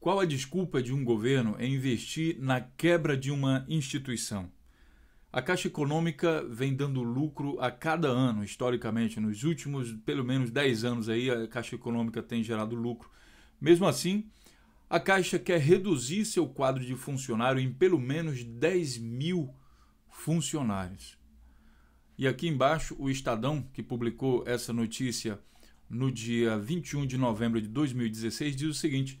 Qual a desculpa de um governo em investir na quebra de uma instituição? A Caixa Econômica vem dando lucro a cada ano, historicamente. Nos últimos, pelo menos 10 anos aí, a Caixa Econômica tem gerado lucro. Mesmo assim, a Caixa quer reduzir seu quadro de funcionário em pelo menos 10 mil funcionários. E aqui embaixo, o Estadão, que publicou essa notícia no dia 21 de novembro de 2016, diz o seguinte: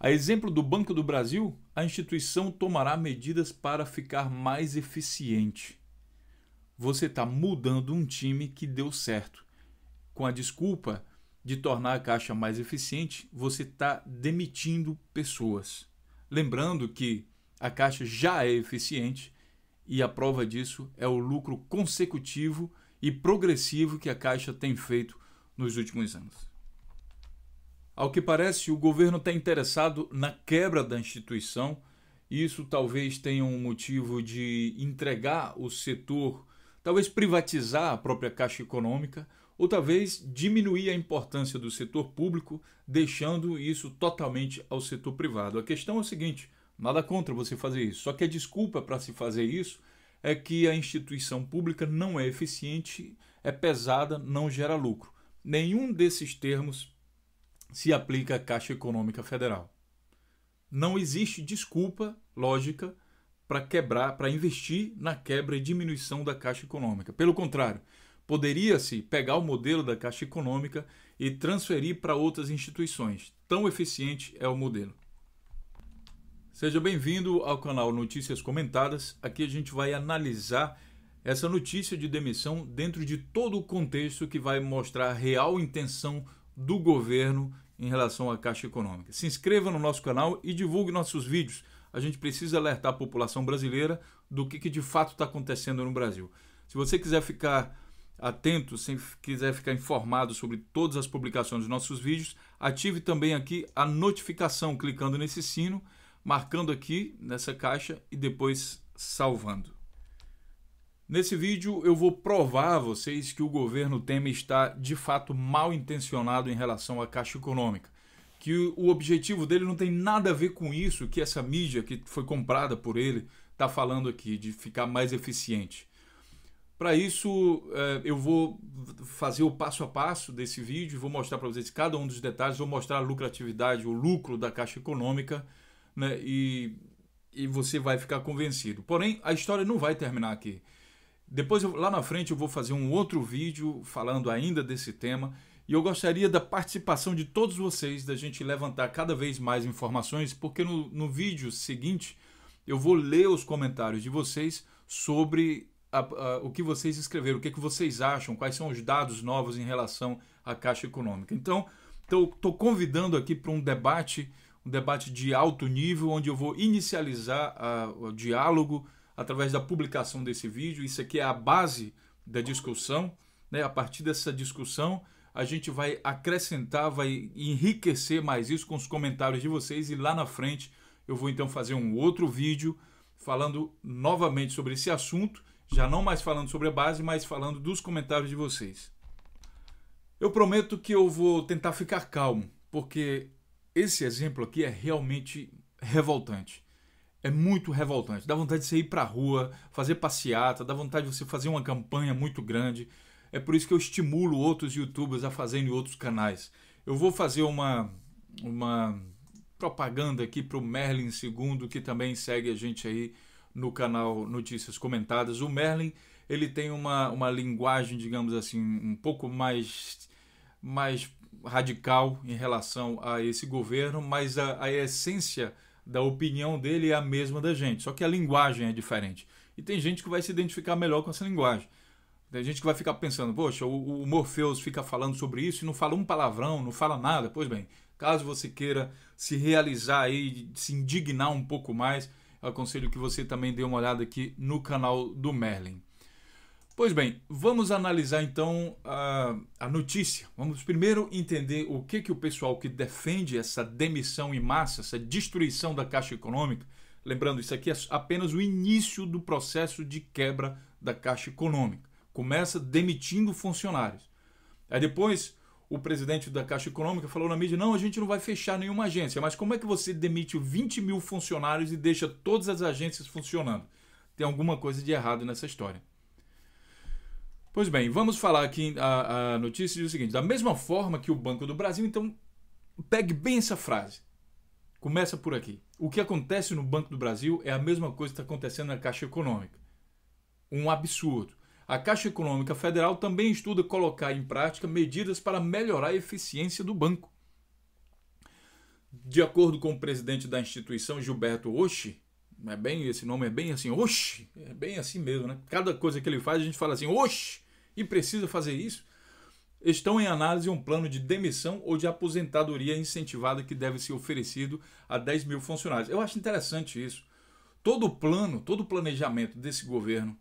a exemplo do Banco do Brasil, a instituição tomará medidas para ficar mais eficiente. Você está mudando um time que deu certo. Com a desculpa de tornar a caixa mais eficiente, você está demitindo pessoas. Lembrando que a caixa já é eficiente e a prova disso é o lucro consecutivo e progressivo que a caixa tem feito nos últimos anos. Ao que parece, o governo está interessado na quebra da instituição. Isso talvez tenha um motivo de entregar o setor, talvez privatizar a própria Caixa Econômica, ou talvez diminuir a importância do setor público, deixando isso totalmente ao setor privado. A questão é o seguinte: nada contra você fazer isso, só que a desculpa para se fazer isso é que a instituição pública não é eficiente, é pesada, não gera lucro. Nenhum desses termos se aplica à Caixa Econômica Federal. Não existe desculpa lógica para quebrar, para investir na quebra e diminuição da Caixa Econômica. Pelo contrário, poderia-se pegar o modelo da Caixa Econômica e transferir para outras instituições. Tão eficiente é o modelo. Seja bem-vindo ao canal Notícias Comentadas. Aqui a gente vai analisar essa notícia de demissão dentro de todo o contexto que vai mostrar a real intenção do governo em relação à Caixa Econômica. Se inscreva no nosso canal e divulgue nossos vídeos. A gente precisa alertar a população brasileira do que, que de fato está acontecendo no Brasil. Se você quiser ficar atento, se quiser ficar informado sobre todas as publicações dos nossos vídeos, ative também aqui a notificação clicando nesse sino, marcando aqui nessa caixa e depois salvando. Nesse vídeo eu vou provar a vocês que o governo Temer está de fato mal intencionado em relação à Caixa Econômica. Que o objetivo dele não tem nada a ver com isso que essa mídia que foi comprada por ele está falando aqui, de ficar mais eficiente. Para isso, é, eu vou fazer o passo a passo desse vídeo, vou mostrar para vocês cada um dos detalhes, vou mostrar a lucratividade, o lucro da Caixa Econômica né, e, e você vai ficar convencido. Porém, a história não vai terminar aqui depois, eu, lá na frente, eu vou fazer um outro vídeo falando ainda desse tema. E eu gostaria da participação de todos vocês, da gente levantar cada vez mais informações, porque no, no vídeo seguinte eu vou ler os comentários de vocês sobre a, a, o que vocês escreveram, o que, que vocês acham, quais são os dados novos em relação à Caixa Econômica. Então, estou convidando aqui para um debate, um debate de alto nível, onde eu vou inicializar a, o diálogo através da publicação desse vídeo. Isso aqui é a base da discussão. Né? A partir dessa discussão, a gente vai acrescentar, vai enriquecer mais isso com os comentários de vocês. E lá na frente, eu vou então fazer um outro vídeo falando novamente sobre esse assunto. Já não mais falando sobre a base, mas falando dos comentários de vocês. Eu prometo que eu vou tentar ficar calmo, porque esse exemplo aqui é realmente revoltante é muito revoltante. Dá vontade de você ir para a rua, fazer passeata, dá vontade de você fazer uma campanha muito grande. É por isso que eu estimulo outros youtubers a fazerem outros canais. Eu vou fazer uma, uma propaganda aqui para o Merlin II, que também segue a gente aí no canal Notícias Comentadas. O Merlin ele tem uma, uma linguagem, digamos assim, um pouco mais, mais radical em relação a esse governo, mas a, a essência da opinião dele é a mesma da gente, só que a linguagem é diferente. E tem gente que vai se identificar melhor com essa linguagem. Tem gente que vai ficar pensando, poxa, o, o Morpheus fica falando sobre isso e não fala um palavrão, não fala nada. Pois bem, caso você queira se realizar aí, se indignar um pouco mais, aconselho que você também dê uma olhada aqui no canal do Merlin. Pois bem, vamos analisar então a, a, notícia. Vamos primeiro entender o que, que o pessoal que defende essa demissão em massa, essa destruição da Caixa Econômica, lembrando, isso aqui é apenas o início do processo de quebra da Caixa Econômica. Começa demitindo funcionários. Aí depois o presidente da Caixa Econômica falou na mídia: não, a gente não vai fechar nenhuma agência. Mas como é que você demite 20 mil funcionários e deixa todas as agências funcionando? Tem alguma coisa de errado nessa história. Pois bem, vamos falar aqui a, a notícia do seguinte: da mesma forma que o Banco do Brasil, então pegue bem essa frase. Começa por aqui. O que acontece no Banco do Brasil é a mesma coisa que está acontecendo na Caixa Econômica. Um absurdo. A Caixa Econômica Federal também estuda colocar em prática medidas para melhorar a eficiência do banco. De acordo com o presidente da instituição, Gilberto Oshi, é bem, esse nome é bem assim, oxe, é bem assim mesmo, né? Cada coisa que ele faz, a gente fala assim, oxe, e precisa fazer isso. Estão em análise um plano de demissão ou de aposentadoria incentivada que deve ser oferecido a 10 mil funcionários. Eu acho interessante isso. Todo plano, todo planejamento desse governo,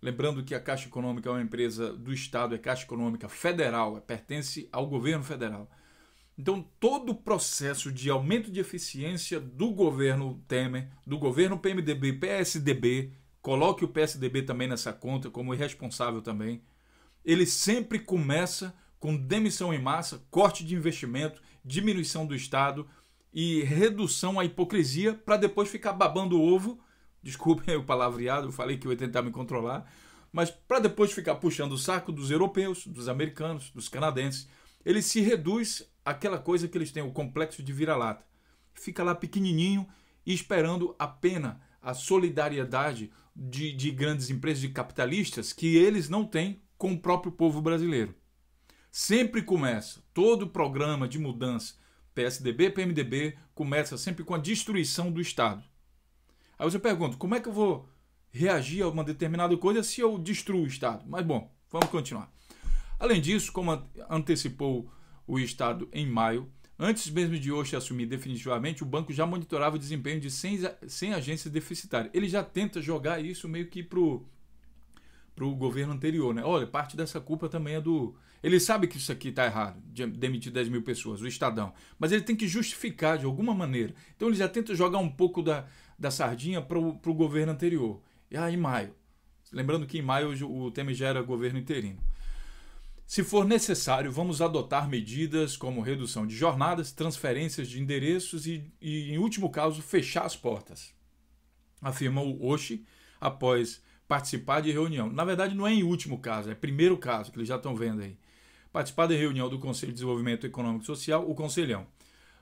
lembrando que a Caixa Econômica é uma empresa do Estado, é Caixa Econômica Federal, pertence ao governo federal. Então, todo o processo de aumento de eficiência do governo Temer, do governo PMDB, PSDB, coloque o PSDB também nessa conta como irresponsável também, ele sempre começa com demissão em massa, corte de investimento, diminuição do Estado e redução à hipocrisia para depois ficar babando o ovo. Desculpem o palavreado, eu falei que eu ia tentar me controlar, mas para depois ficar puxando o saco dos europeus, dos americanos, dos canadenses, ele se reduz aquela coisa que eles têm, o complexo de vira-lata. Fica lá pequenininho e esperando a pena, a solidariedade de, de grandes empresas, de capitalistas, que eles não têm com o próprio povo brasileiro. Sempre começa, todo programa de mudança, PSDB, PMDB, começa sempre com a destruição do Estado. Aí você pergunta, como é que eu vou reagir a uma determinada coisa se eu destruo o Estado? Mas bom, vamos continuar. Além disso, como antecipou o Estado em maio, antes mesmo de hoje assumir definitivamente, o banco já monitorava o desempenho de 100, 100 agências deficitárias. Ele já tenta jogar isso meio que pro para o governo anterior, né? Olha, parte dessa culpa também é do. Ele sabe que isso aqui está errado, de demitir 10 mil pessoas, o Estadão. Mas ele tem que justificar de alguma maneira. Então ele já tenta jogar um pouco da, da sardinha para o governo anterior. E aí, em maio. Lembrando que em maio o, o Temer já era governo interino. Se for necessário, vamos adotar medidas como redução de jornadas, transferências de endereços e, e em último caso, fechar as portas, afirmou Oshi após participar de reunião. Na verdade, não é em último caso, é primeiro caso que eles já estão vendo aí. Participar de reunião do Conselho de Desenvolvimento Econômico e Social, o Conselhão.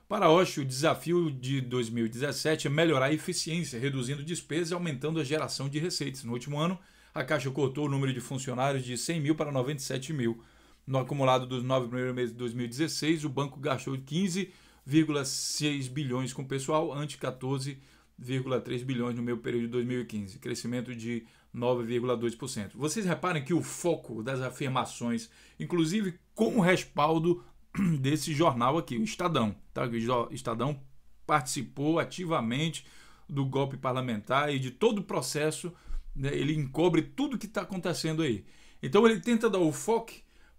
Para Oshi, o desafio de 2017 é melhorar a eficiência, reduzindo despesas e aumentando a geração de receitas. No último ano, a Caixa cortou o número de funcionários de 100 mil para 97 mil no acumulado dos nove primeiros meses de 2016, o banco gastou 15,6 bilhões com pessoal, ante 14,3 bilhões no meio período de 2015, crescimento de 9,2%. Vocês reparem que o foco das afirmações, inclusive com o respaldo desse jornal aqui, o Estadão, tá? O Estadão participou ativamente do golpe parlamentar e de todo o processo, né? ele encobre tudo que está acontecendo aí. Então ele tenta dar o foco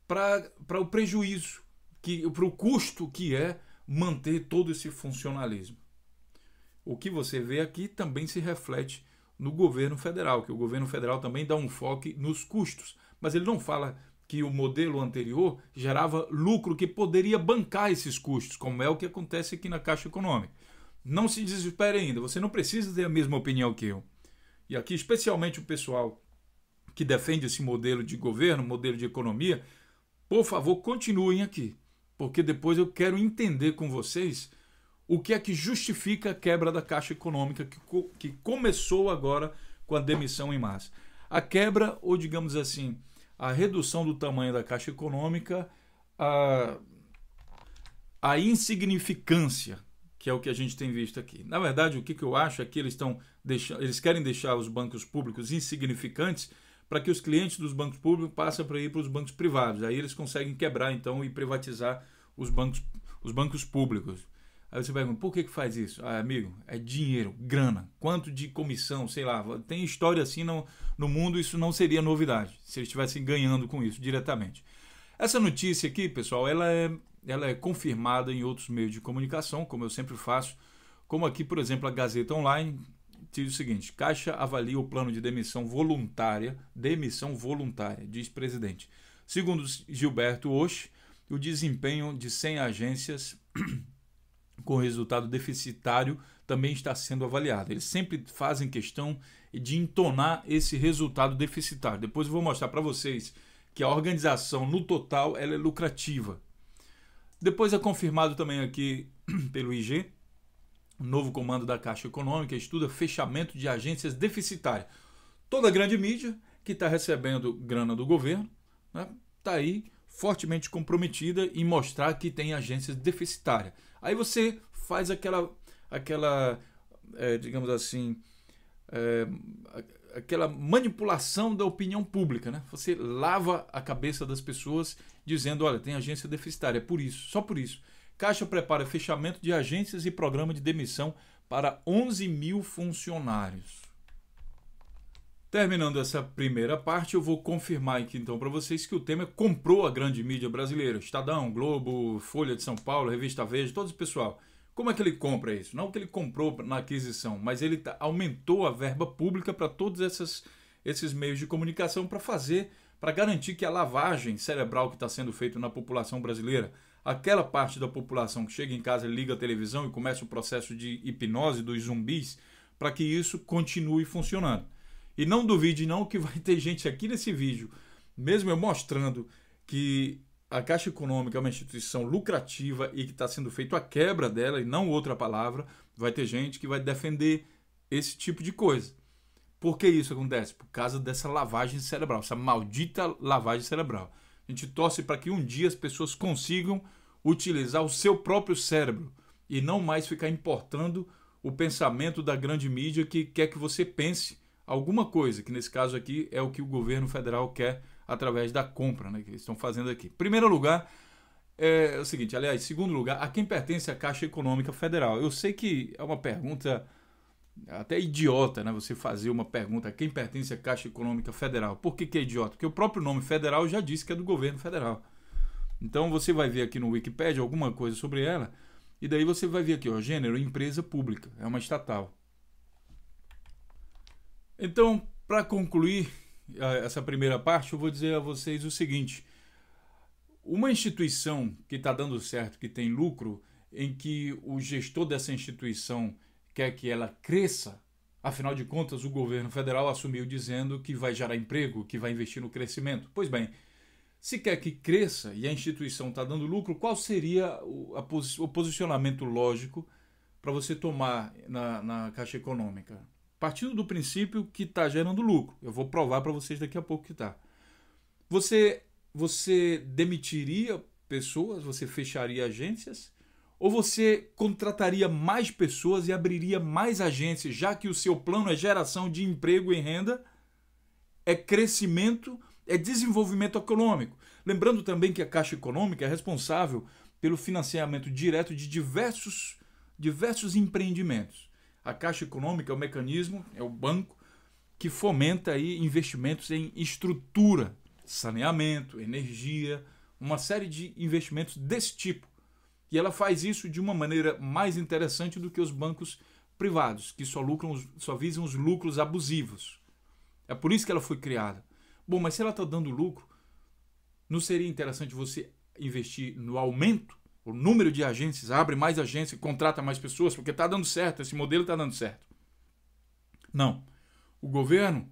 para o prejuízo, que, para o custo que é manter todo esse funcionalismo. O que você vê aqui também se reflete no governo federal, que o governo federal também dá um foco nos custos, mas ele não fala que o modelo anterior gerava lucro que poderia bancar esses custos, como é o que acontece aqui na Caixa Econômica. Não se desespere ainda, você não precisa ter a mesma opinião que eu. E aqui, especialmente o pessoal que defende esse modelo de governo, modelo de economia, por favor, continuem aqui, porque depois eu quero entender com vocês o que é que justifica a quebra da Caixa Econômica que, que começou agora com a demissão em massa. A quebra, ou digamos assim, a redução do tamanho da Caixa Econômica, a, a insignificância, que é o que a gente tem visto aqui. Na verdade, o que, que eu acho é que eles, estão deixa eles querem deixar os bancos públicos insignificantes para que os clientes dos bancos públicos passem para ir para os bancos privados. Aí eles conseguem quebrar então e privatizar os bancos, os bancos públicos. Aí você pergunta, por que, que faz isso? Ah, amigo, é dinheiro, grana, quanto de comissão, sei lá. Tem história assim no, no mundo, isso não seria novidade, se eles estivessem ganhando com isso diretamente. Essa notícia aqui, pessoal, ela é, ela é confirmada em outros meios de comunicação, como eu sempre faço, como aqui, por exemplo, a Gazeta Online, diz o seguinte: Caixa avalia o plano de demissão voluntária, demissão voluntária, diz presidente. Segundo Gilberto Osh, o desempenho de 100 agências com resultado deficitário também está sendo avaliado. Eles sempre fazem questão de entonar esse resultado deficitário. Depois eu vou mostrar para vocês que a organização no total ela é lucrativa. Depois é confirmado também aqui pelo IG o novo comando da Caixa Econômica estuda fechamento de agências deficitárias. Toda a grande mídia que está recebendo grana do governo está né, tá aí fortemente comprometida em mostrar que tem agências deficitárias. Aí você faz aquela, aquela é, digamos assim, é, aquela manipulação da opinião pública. Né? Você lava a cabeça das pessoas dizendo, olha, tem agência deficitária, é por isso, só por isso. Caixa prepara fechamento de agências e programa de demissão para 11 mil funcionários. Terminando essa primeira parte, eu vou confirmar aqui então para vocês que o Temer é comprou a grande mídia brasileira, Estadão, Globo, Folha de São Paulo, Revista Veja, todo esse pessoal. Como é que ele compra isso? Não que ele comprou na aquisição, mas ele tá, aumentou a verba pública para todos essas, esses meios de comunicação para fazer, para garantir que a lavagem cerebral que está sendo feita na população brasileira, aquela parte da população que chega em casa, liga a televisão e começa o processo de hipnose dos zumbis para que isso continue funcionando. E não duvide não que vai ter gente aqui nesse vídeo, mesmo eu mostrando que a Caixa Econômica é uma instituição lucrativa e que está sendo feita a quebra dela e não outra palavra, vai ter gente que vai defender esse tipo de coisa. Por que isso acontece? Por causa dessa lavagem cerebral, essa maldita lavagem cerebral. A gente torce para que um dia as pessoas consigam utilizar o seu próprio cérebro e não mais ficar importando o pensamento da grande mídia que quer que você pense alguma coisa, que nesse caso aqui é o que o governo federal quer através da compra né, que eles estão fazendo aqui. Primeiro lugar, é o seguinte, aliás, segundo lugar, a quem pertence a Caixa Econômica Federal? Eu sei que é uma pergunta até idiota, né? Você fazer uma pergunta a quem pertence à Caixa Econômica Federal. Por que, que é idiota? Porque o próprio nome federal já disse que é do governo federal. Então você vai ver aqui no Wikipedia alguma coisa sobre ela, e daí você vai ver aqui, ó, gênero, empresa pública, é uma estatal. Então, para concluir essa primeira parte, eu vou dizer a vocês o seguinte: uma instituição que está dando certo, que tem lucro, em que o gestor dessa instituição quer que ela cresça. Afinal de contas, o governo federal assumiu dizendo que vai gerar emprego, que vai investir no crescimento. Pois bem, se quer que cresça e a instituição está dando lucro, qual seria o, posicionamento lógico para você tomar na, na Caixa Econômica? Partindo do princípio que está gerando lucro. Eu vou provar para vocês daqui a pouco que está. Você, você demitiria pessoas? Você fecharia agências? Ou você contrataria mais pessoas e abriria mais agências, já que o seu plano é geração de emprego e renda, é crescimento, é desenvolvimento econômico. Lembrando também que a Caixa Econômica é responsável pelo financiamento direto de diversos, diversos empreendimentos. A Caixa Econômica é o mecanismo, é o banco que fomenta aí investimentos em estrutura, saneamento, energia, uma série de investimentos desse tipo. E ela faz isso de uma maneira mais interessante do que os bancos privados, que só, lucram, só visam os lucros abusivos. É por isso que ela foi criada. Bom, mas se ela está dando lucro, não seria interessante você investir no aumento, o número de agências, abre mais agências, contrata mais pessoas, porque está dando certo, esse modelo está dando certo. Não. O governo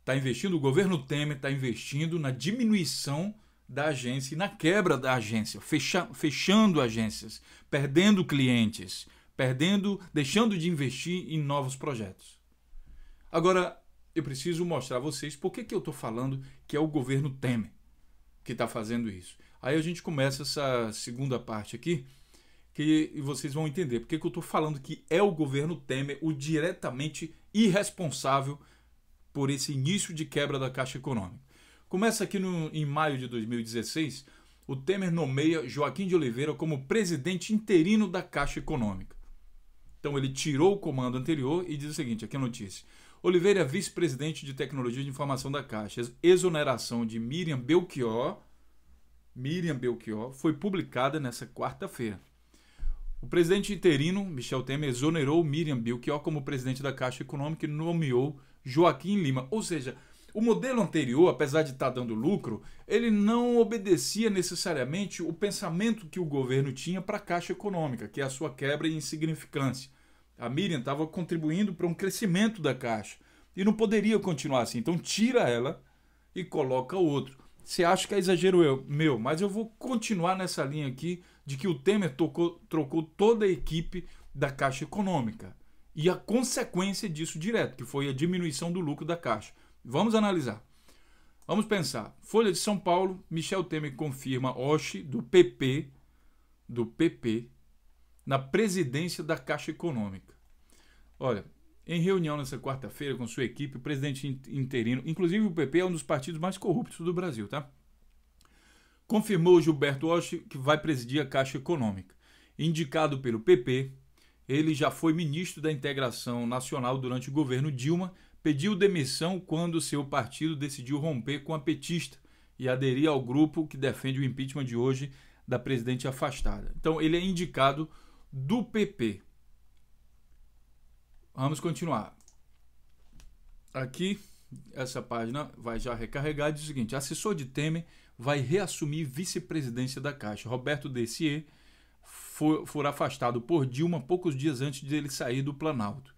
está investindo, o governo Temer está investindo na diminuição da agência e na quebra da agência, fecha, fechando agências, perdendo clientes, perdendo, deixando de investir em novos projetos. Agora, eu preciso mostrar a vocês por que, que eu estou falando que é o governo Temer que está fazendo isso. Aí a gente começa essa segunda parte aqui, que vocês vão entender porque que eu estou falando que é o governo Temer o diretamente irresponsável por esse início de quebra da Caixa Econômica. Começa aqui no, em maio de 2016, o Temer nomeia Joaquim de Oliveira como presidente interino da Caixa Econômica. Então ele tirou o comando anterior e diz o seguinte: aqui é a notícia. Oliveira é vice-presidente de tecnologia de informação da Caixa. Exoneração de Miriam Belchior. Miriam Belchior foi publicada nessa quarta-feira. O presidente interino, Michel Temer, exonerou Miriam Belchior como presidente da Caixa Econômica e nomeou Joaquim Lima. Ou seja, o modelo anterior, apesar de estar tá dando lucro, ele não obedecia necessariamente o pensamento que o governo tinha para a caixa econômica, que é a sua quebra e insignificância. A Miriam estava contribuindo para um crescimento da caixa e não poderia continuar assim. Então tira ela e coloca outro. Você acha que é exagero eu, meu, mas eu vou continuar nessa linha aqui de que o Temer tocou, trocou toda a equipe da Caixa Econômica. E a consequência disso direto, que foi a diminuição do lucro da Caixa. Vamos analisar. Vamos pensar. Folha de São Paulo, Michel Temer confirma Oshi do PP, do PP, na presidência da Caixa Econômica. Olha, em reunião nessa quarta-feira com sua equipe, o presidente interino, inclusive o PP é um dos partidos mais corruptos do Brasil, tá? Confirmou Gilberto Oshi que vai presidir a Caixa Econômica. Indicado pelo PP, ele já foi ministro da Integração Nacional durante o governo Dilma pediu demissão quando seu partido decidiu romper com a petista e aderir ao grupo que defende o impeachment de hoje da presidente afastada. Então, ele é indicado do PP. Vamos continuar. Aqui, essa página vai já recarregar. Diz o seguinte: assessor de Temer vai reassumir vice-presidência da Caixa. Roberto Dessier foi for afastado por Dilma poucos dias antes de ele sair do Planalto.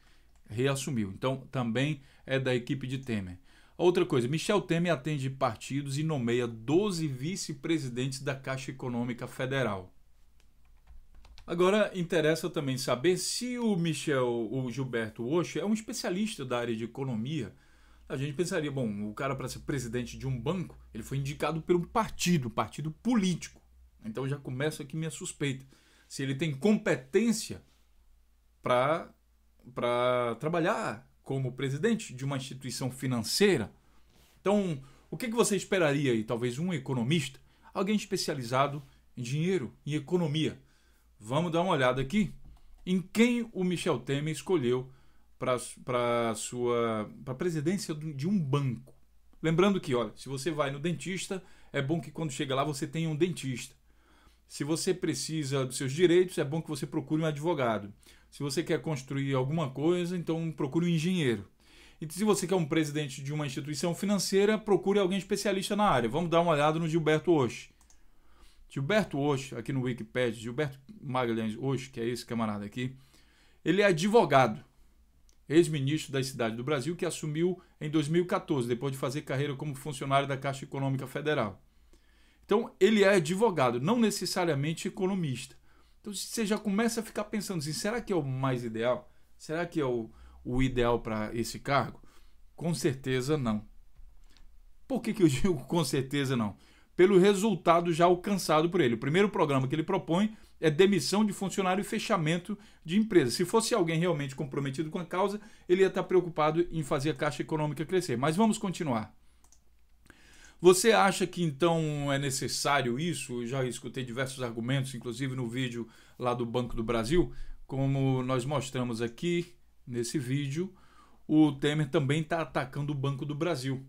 Reassumiu. Então, também é da equipe de Temer. Outra coisa, Michel Temer atende partidos e nomeia 12 vice-presidentes da Caixa Econômica Federal. Agora interessa também saber se o Michel, o Gilberto Osh é um especialista da área de economia. A gente pensaria, bom, o cara para ser presidente de um banco, ele foi indicado por um partido, um partido político. Então já começa aqui minha suspeita. Se ele tem competência para trabalhar como presidente de uma instituição financeira. Então, o que, você esperaria aí? Talvez um economista, alguém especializado em dinheiro, em economia. Vamos dar uma olhada aqui em quem o Michel Temer escolheu para sua para a presidência de um banco. Lembrando que, olha, se você vai no dentista, é bom que quando chega lá você tenha um dentista. Se você precisa dos seus direitos, é bom que você procure um advogado. Se você quer construir alguma coisa, então procure um engenheiro. E se você quer um presidente de uma instituição financeira, procure alguém especialista na área. Vamos dar uma olhada no Gilberto Osh. Gilberto Osh, aqui no Wikipedia, Gilberto Magalhães Osh, que é esse camarada aqui, ele é advogado, ex-ministro da Cidade do Brasil, que assumiu em 2014, depois de fazer carreira como funcionário da Caixa Econômica Federal. Então, ele é advogado, não necessariamente economista. Então você já começa a ficar pensando assim: será que é o mais ideal? Será que é o, o ideal para esse cargo? Com certeza não. Por que, que eu digo com certeza não? Pelo resultado já alcançado por ele. O primeiro programa que ele propõe é demissão de funcionário e fechamento de empresa. Se fosse alguém realmente comprometido com a causa, ele ia estar preocupado em fazer a caixa econômica crescer. Mas vamos continuar. Você acha que então é necessário isso? Eu já escutei diversos argumentos, inclusive no vídeo lá do Banco do Brasil, como nós mostramos aqui nesse vídeo, o Temer também está atacando o Banco do Brasil.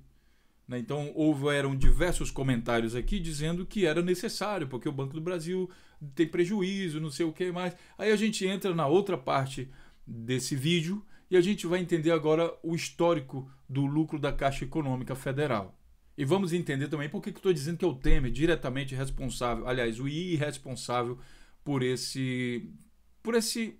Né? Então, houveram diversos comentários aqui dizendo que era necessário, porque o Banco do Brasil tem prejuízo, não sei o que mais. Aí a gente entra na outra parte desse vídeo e a gente vai entender agora o histórico do lucro da Caixa Econômica Federal. E vamos entender também por que estou dizendo que é o Temer diretamente responsável, aliás, o irresponsável por esse, por esse,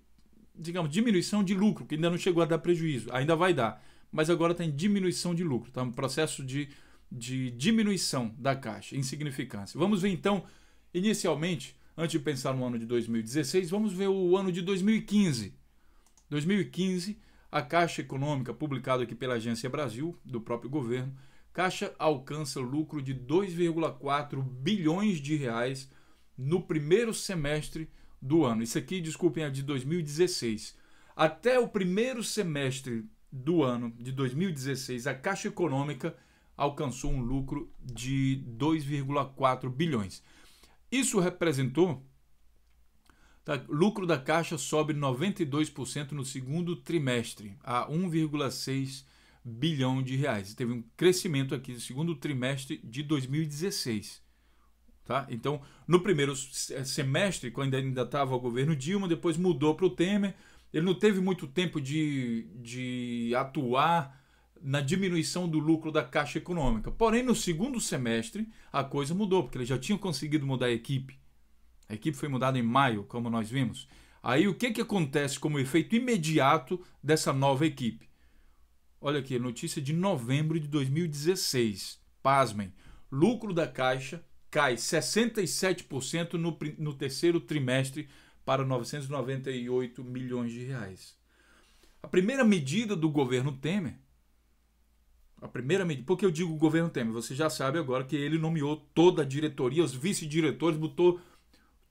digamos, diminuição de lucro, que ainda não chegou a dar prejuízo, ainda vai dar, mas agora está em diminuição de lucro, está um processo de, de diminuição da caixa, insignificância. Vamos ver então, inicialmente, antes de pensar no ano de 2016, vamos ver o ano de 2015. 2015, a Caixa Econômica, publicado aqui pela Agência Brasil, do próprio governo, Caixa alcança lucro de 2,4 bilhões de reais no primeiro semestre do ano. Isso aqui, desculpem, é de 2016. Até o primeiro semestre do ano de 2016, a Caixa Econômica alcançou um lucro de 2,4 bilhões. Isso representou tá, lucro da Caixa sobe 92% no segundo trimestre a 1,6 bilhão de reais. Teve um crescimento aqui no segundo trimestre de 2016. Tá? Então, no primeiro eh, semestre, quando ainda estava o governo Dilma, depois mudou para o Temer, ele não teve muito tempo de, de atuar na diminuição do lucro da Caixa Econômica. Porém, no segundo semestre, a coisa mudou, porque eles já tinham conseguido mudar a equipe. A equipe foi mudada em maio, como nós vimos. Aí, o que, que acontece como efeito imediato dessa nova equipe? Olha aqui, notícia de novembro de 2016. Pasmem. Lucro da Caixa cai 67% no, no terceiro trimestre para 998 milhões de reais. A primeira medida do governo Temer, a primeira medida, que eu digo governo Temer, você já sabe agora que ele nomeou toda a diretoria, os vice-diretores, botou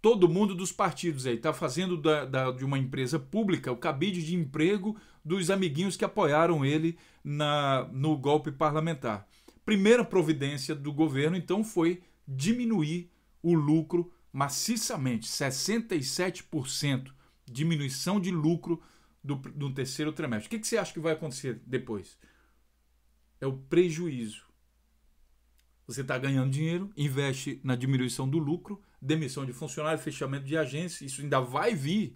todo mundo dos partidos aí, está fazendo da, da, de uma empresa pública o cabide de emprego dos amiguinhos que apoiaram ele na, no golpe parlamentar. Primeira providência do governo, então, foi diminuir o lucro maciçamente 67% diminuição de lucro do, do terceiro trimestre. O que, que você acha que vai acontecer depois? É o prejuízo. Você está ganhando dinheiro, investe na diminuição do lucro, demissão de funcionário, fechamento de agência, isso ainda vai vir.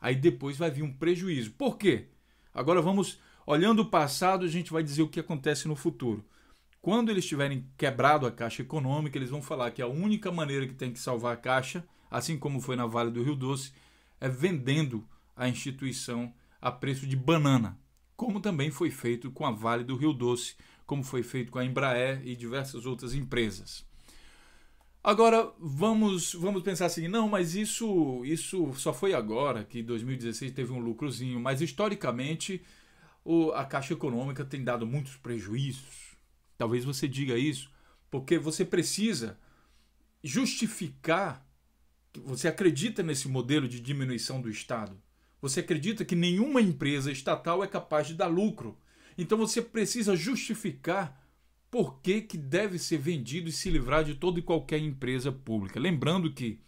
Aí depois vai vir um prejuízo. Por quê? Agora vamos, olhando o passado, a gente vai dizer o que acontece no futuro. Quando eles tiverem quebrado a caixa econômica, eles vão falar que a única maneira que tem que salvar a caixa, assim como foi na Vale do Rio Doce, é vendendo a instituição a preço de banana, como também foi feito com a Vale do Rio Doce, como foi feito com a Embraer e diversas outras empresas. Agora vamos vamos pensar assim, não, mas isso isso só foi agora que 2016 teve um lucrozinho, mas historicamente o, a Caixa Econômica tem dado muitos prejuízos. Talvez você diga isso, porque você precisa justificar que você acredita nesse modelo de diminuição do Estado. Você acredita que nenhuma empresa estatal é capaz de dar lucro. Então você precisa justificar por que, que deve ser vendido e se livrar de toda e qualquer empresa pública. Lembrando que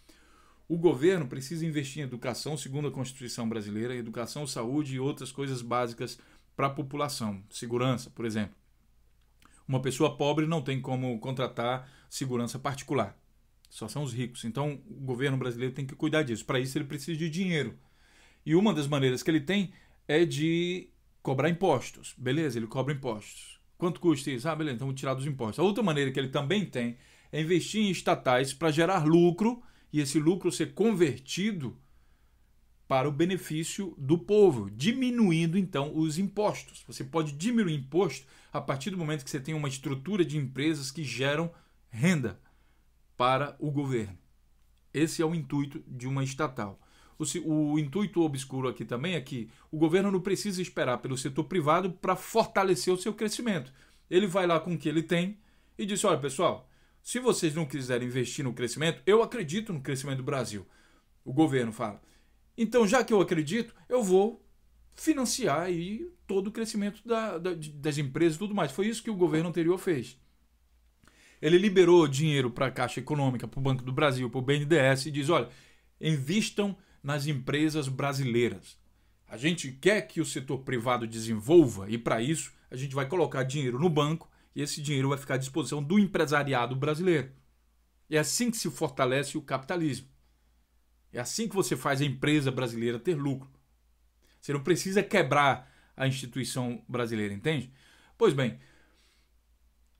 o governo precisa investir em educação, segundo a Constituição brasileira, educação, saúde e outras coisas básicas para a população, segurança, por exemplo. Uma pessoa pobre não tem como contratar segurança particular. Só são os ricos. Então, o governo brasileiro tem que cuidar disso. Para isso, ele precisa de dinheiro. E uma das maneiras que ele tem é de cobrar impostos. Beleza, ele cobra impostos Quanto custa isso? Ah, beleza, então vou tirar dos impostos. A outra maneira que ele também tem é investir em estatais para gerar lucro e esse lucro ser convertido para o benefício do povo, diminuindo então os impostos. Você pode diminuir imposto a partir do momento que você tem uma estrutura de empresas que geram renda para o governo. Esse é o intuito de uma estatal. O, o, intuito obscuro aqui também é que o governo não precisa esperar pelo setor privado para fortalecer o seu crescimento. Ele vai lá com o que ele tem e diz: olha, pessoal, se vocês não quiserem investir no crescimento, eu acredito no crescimento do Brasil. O governo fala. Então, já que eu acredito, eu vou financiar aí todo o crescimento da, da, das empresas e tudo mais. Foi isso que o governo anterior fez. Ele liberou dinheiro para a Caixa Econômica, para o Banco do Brasil, para o BNDES e diz: olha, invistam nas empresas brasileiras. A gente quer que o setor privado desenvolva e, para isso, a gente vai colocar dinheiro no banco e esse dinheiro vai ficar à disposição do empresariado brasileiro. É assim que se fortalece o capitalismo. É assim que você faz a empresa brasileira ter lucro. Você não precisa quebrar a instituição brasileira, entende? Pois bem,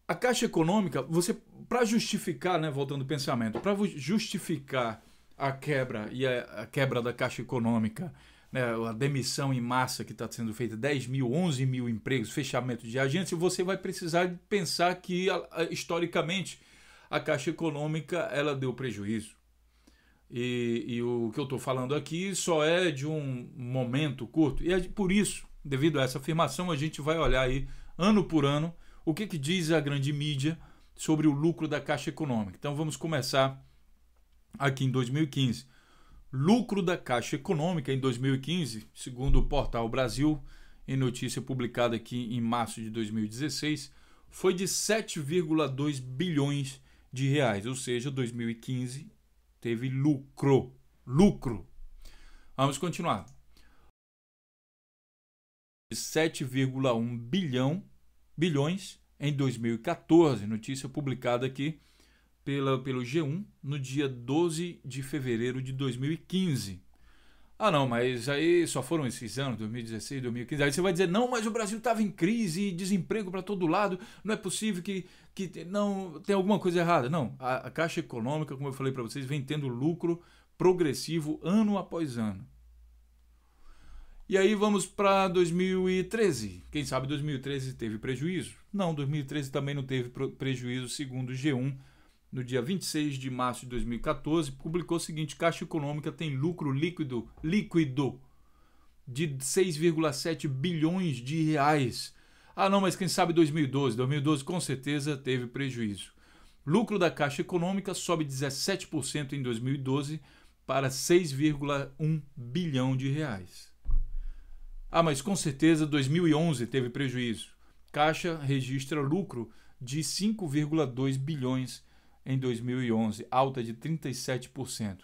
a Caixa Econômica, você para justificar, né, voltando ao pensamento, para justificar a quebra e a, a quebra da Caixa Econômica, né, a demissão em massa que está sendo feita, 10 mil, 11 mil empregos, fechamento de agências, você vai precisar pensar que, historicamente, a Caixa Econômica ela deu prejuízo. E, e o que eu estou falando aqui só é de um momento curto. E é por isso, devido a essa afirmação, a gente vai olhar aí, ano por ano, o que, que diz a grande mídia sobre o lucro da Caixa Econômica. Então vamos começar aqui em 2015. Lucro da Caixa Econômica em 2015, segundo o portal Brasil, em notícia publicada aqui em março de 2016, foi de 7,2 bilhões de reais, ou seja, 2015 teve lucro, lucro. Vamos continuar. 7,1 bilhão bilhões em 2014, notícia publicada aqui pela, pelo G1 no dia 12 de fevereiro de 2015. Ah, não, mas aí só foram esses anos, 2016, 2015. Aí você vai dizer, não, mas o Brasil estava em crise, desemprego para todo lado, não é possível que, que não tem alguma coisa errada. Não, a, a Caixa Econômica, como eu falei para vocês, vem tendo lucro progressivo ano após ano. E aí vamos para 2013. Quem sabe 2013 teve prejuízo? Não, 2013 também não teve prejuízo, segundo o G1 no dia 26 de março de 2014, publicou o seguinte: Caixa Econômica tem lucro líquido líquido de 6,7 bilhões de reais. Ah, não, mas quem sabe 2012? 2012 com certeza teve prejuízo. Lucro da Caixa Econômica sobe 17% em 2012 para 6,1 bilhão de reais. Ah, mas com certeza 2011 teve prejuízo. Caixa registra lucro de 5,2 bilhões de em 2011, alta de 37%.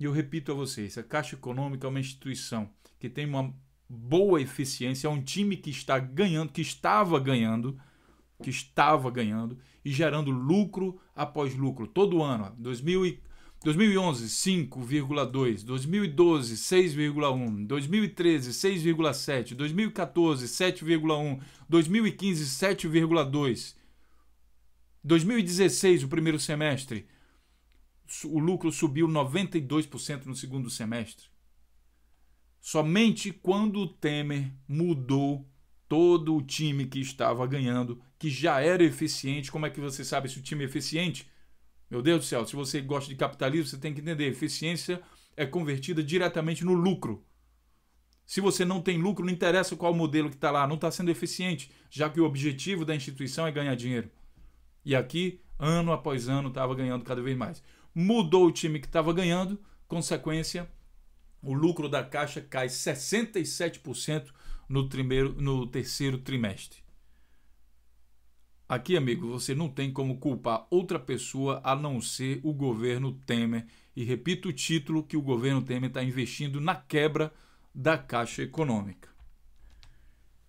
E eu repito a vocês, a Caixa Econômica é uma instituição que tem uma boa eficiência, é um time que está ganhando, que estava ganhando, que estava ganhando e gerando lucro após lucro todo ano. 2011 5,2, 2012 6,1, 2013 6,7, 2014 7,1, 2015 7,2. 2016, o primeiro semestre, o lucro subiu 92% no segundo semestre. Somente quando o Temer mudou todo o time que estava ganhando, que já era eficiente, como é que você sabe se o time é eficiente? Meu Deus do céu, se você gosta de capitalismo, você tem que entender: eficiência é convertida diretamente no lucro. Se você não tem lucro, não interessa qual modelo que está lá, não está sendo eficiente, já que o objetivo da instituição é ganhar dinheiro. E aqui, ano após ano, estava ganhando cada vez mais. Mudou o time que estava ganhando, consequência, o lucro da Caixa cai 67% no, primeiro, no terceiro trimestre. Aqui, amigo, você não tem como culpar outra pessoa a não ser o governo Temer. E repito o título que o governo Temer está investindo na quebra da Caixa Econômica.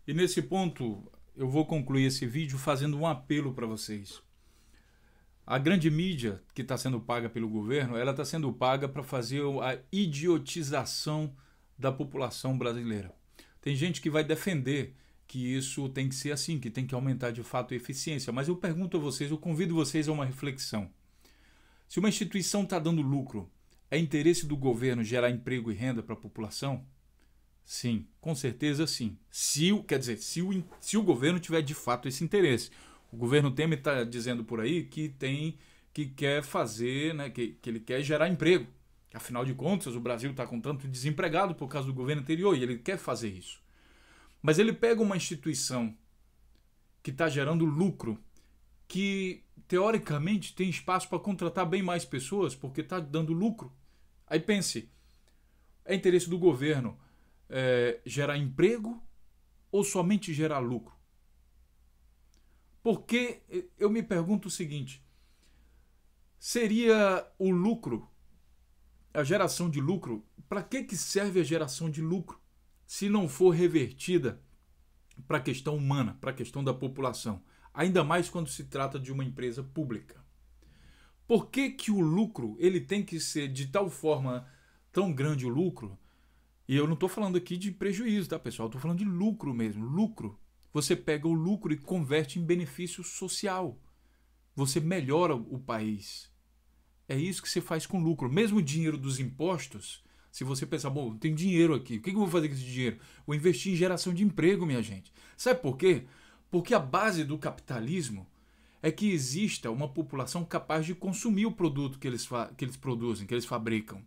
E nesse ponto, eu vou concluir esse vídeo fazendo um apelo para vocês. A grande mídia que está sendo paga pelo governo, ela está sendo paga para fazer a idiotização da população brasileira. Tem gente que vai defender que isso tem que ser assim, que tem que aumentar de fato a eficiência, mas eu pergunto a vocês, eu convido vocês a uma reflexão. Se uma instituição está dando lucro, é interesse do governo gerar emprego e renda para a população? Sim, com certeza sim. Se, quer dizer, se o, se o governo tiver de fato esse interesse. O governo Temer está dizendo por aí que tem que quer fazer, né, que, que ele quer gerar emprego. Afinal de contas, o Brasil está com tanto desempregado por causa do governo anterior e ele quer fazer isso. Mas ele pega uma instituição que está gerando lucro, que teoricamente tem espaço para contratar bem mais pessoas porque está dando lucro. Aí pense, é interesse do governo é, gerar emprego ou somente gerar lucro? Porque eu me pergunto o seguinte: seria o lucro, a geração de lucro, para que, que serve a geração de lucro se não for revertida para a questão humana, para a questão da população? Ainda mais quando se trata de uma empresa pública. Por que, que o lucro ele tem que ser de tal forma tão grande o lucro? E eu não estou falando aqui de prejuízo, tá, pessoal? Estou falando de lucro mesmo, lucro você pega o lucro e converte em benefício social. Você melhora o país. É isso que você faz com lucro. Mesmo o dinheiro dos impostos, se você pensar, bom, tem dinheiro aqui, o que eu vou fazer com esse dinheiro? Vou investir em geração de emprego, minha gente. Sabe por quê? Porque a base do capitalismo é que exista uma população capaz de consumir o produto que eles, que eles produzem, que eles fabricam.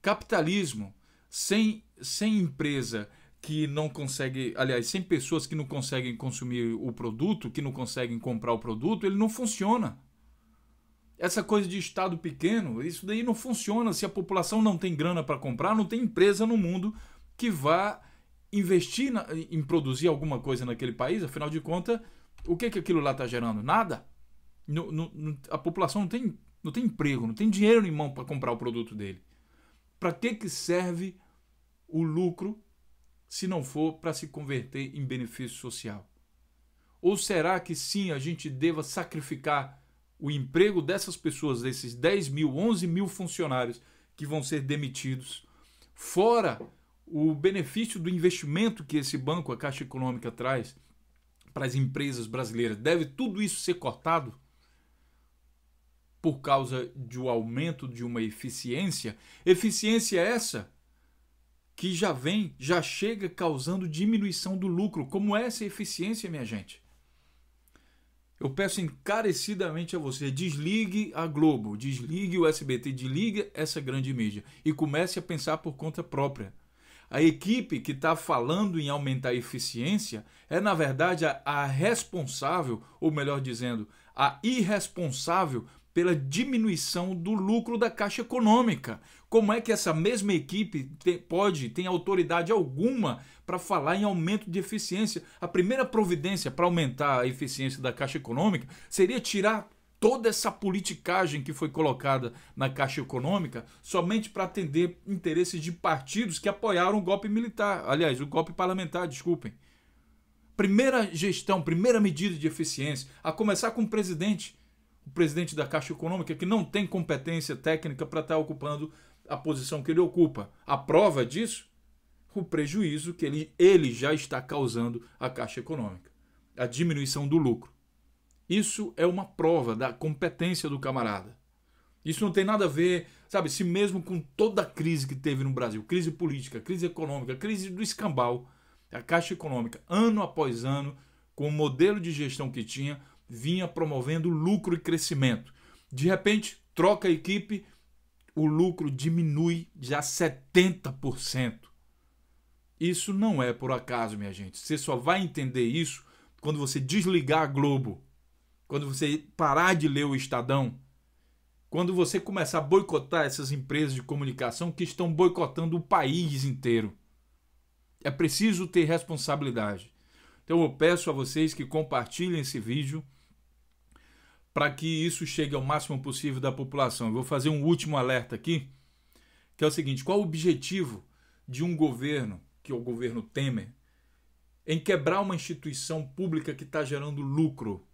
Capitalismo sem, sem empresa que não consegue, aliás, sem pessoas que não conseguem consumir o produto, que não conseguem comprar o produto, ele não funciona. Essa coisa de estado pequeno, isso daí não funciona. Se a população não tem grana para comprar, não tem empresa no mundo que vá investir na, em produzir alguma coisa naquele país. Afinal de contas, o que que aquilo lá está gerando? Nada. No, no, a população não tem, não tem emprego, não tem dinheiro em mão para comprar o produto dele. Para que que serve o lucro se não for para se converter em benefício social? Ou será que sim a gente deva sacrificar o emprego dessas pessoas, desses 10 mil, 11 mil funcionários que vão ser demitidos, fora o benefício do investimento que esse banco, a Caixa Econômica, traz para as empresas brasileiras? Deve tudo isso ser cortado? Por causa do aumento de uma eficiência? Eficiência essa que já vem, já chega causando diminuição do lucro. Como é essa eficiência, minha gente? Eu peço encarecidamente a você, desligue a Globo, desligue o SBT, desligue essa grande mídia e comece a pensar por conta própria. A equipe que está falando em aumentar a eficiência é, na verdade, a, a responsável, ou melhor dizendo, a irresponsável pela diminuição do lucro da Caixa Econômica. Como é que essa mesma equipe pode, tem autoridade alguma para falar em aumento de eficiência? A primeira providência para aumentar a eficiência da Caixa Econômica seria tirar toda essa politicagem que foi colocada na Caixa Econômica somente para atender interesses de partidos que apoiaram o golpe militar, aliás, o golpe parlamentar, desculpem. Primeira gestão, primeira medida de eficiência, a começar com o presidente o presidente da Caixa Econômica, que não tem competência técnica para estar tá ocupando a posição que ele ocupa. A prova disso, o prejuízo que ele, ele já está causando à Caixa Econômica, a diminuição do lucro. Isso é uma prova da competência do camarada. Isso não tem nada a ver, sabe, se mesmo com toda a crise que teve no Brasil, crise política, crise econômica, crise do escambau, a Caixa Econômica, ano após ano, com o modelo de gestão que tinha, vinha promovendo lucro e crescimento. De repente, troca a equipe, o lucro diminui já 70%. Isso não é por acaso, minha gente. Você só vai entender isso quando você desligar a Globo, quando você parar de ler o Estadão, quando você começar a boicotar essas empresas de comunicação que estão boicotando o país inteiro. É preciso ter responsabilidade. Então eu peço a vocês que compartilhem esse vídeo para que isso chegue ao máximo possível da população. Eu vou fazer um último alerta aqui, que é o seguinte: qual o objetivo de um governo, que é o governo Temer, em quebrar uma instituição pública que está gerando lucro?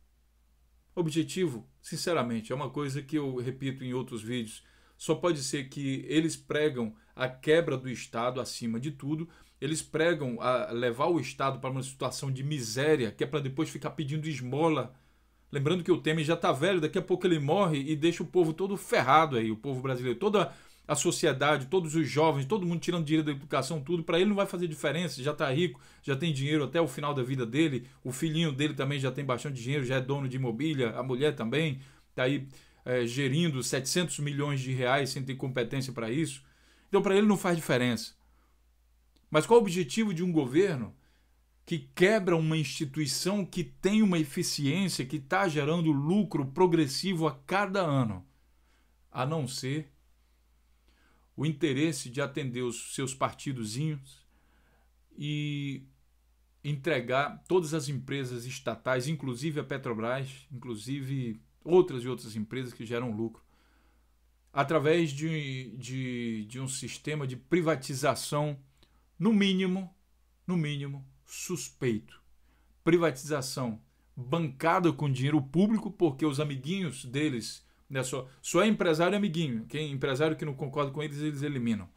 Objetivo, sinceramente, é uma coisa que eu repito em outros vídeos. Só pode ser que eles pregam a quebra do Estado acima de tudo, eles pregam a levar o Estado para uma situação de miséria, que é para depois ficar pedindo esmola Lembrando que o Temer já está velho, daqui a pouco ele morre e deixa o povo todo ferrado aí, o povo brasileiro, toda a sociedade, todos os jovens, todo mundo tirando dinheiro da educação, tudo, para ele não vai fazer diferença, já está rico, já tem dinheiro até o final da vida dele, o filhinho dele também já tem bastante dinheiro, já é dono de mobília, a mulher também, está aí é, gerindo 700 milhões de reais sem ter competência para isso. Então, para ele não faz diferença. Mas qual o objetivo de um governo que quebra uma instituição que tem uma eficiência, que está gerando lucro progressivo a cada ano, a não ser o interesse de atender os seus partidozinhos e entregar todas as empresas estatais, inclusive a Petrobras, inclusive outras e outras empresas que geram lucro, através de, de, de um sistema de privatização, no mínimo, no mínimo, suspeito. Privatização bancada com dinheiro público, porque os amiguinhos deles, né, só, só é empresário amiguinho. Quem é empresário que não concorda com eles, eles eliminam.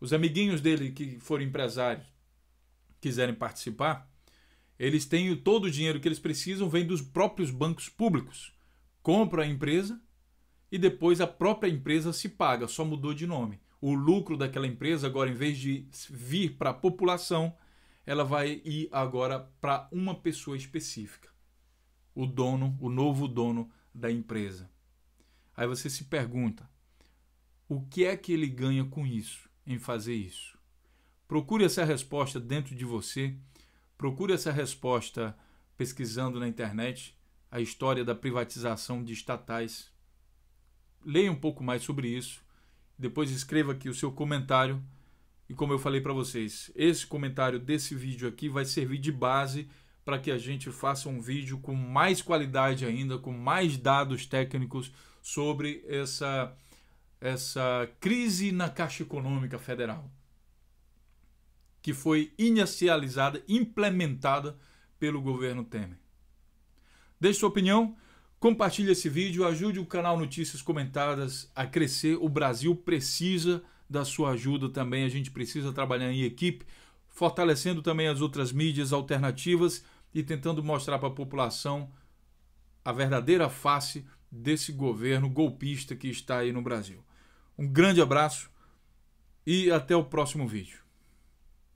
Os amiguinhos dele que forem empresários, quiserem participar, eles têm todo o dinheiro que eles precisam, vem dos próprios bancos públicos. Compra a empresa e depois a própria empresa se paga, só mudou de nome. O lucro daquela empresa agora, em vez de vir para a população, ela vai ir agora para uma pessoa específica, o dono, o novo dono da empresa. Aí você se pergunta: o que é que ele ganha com isso, em fazer isso? Procure essa resposta dentro de você, procure essa resposta pesquisando na internet a história da privatização de estatais. Leia um pouco mais sobre isso, depois escreva aqui o seu comentário e como eu falei para vocês, esse comentário desse vídeo aqui vai servir de base para que a gente faça um vídeo com mais qualidade ainda, com mais dados técnicos sobre essa, essa crise na Caixa Econômica Federal, que foi inicializada, implementada pelo governo Temer. Deixe sua opinião, compartilhe esse vídeo, ajude o canal Notícias Comentadas a crescer. O Brasil precisa da sua ajuda também. A gente precisa trabalhar em equipe, fortalecendo também as outras mídias alternativas e tentando mostrar para a população a verdadeira face desse governo golpista que está aí no Brasil. Um grande abraço e até o próximo vídeo.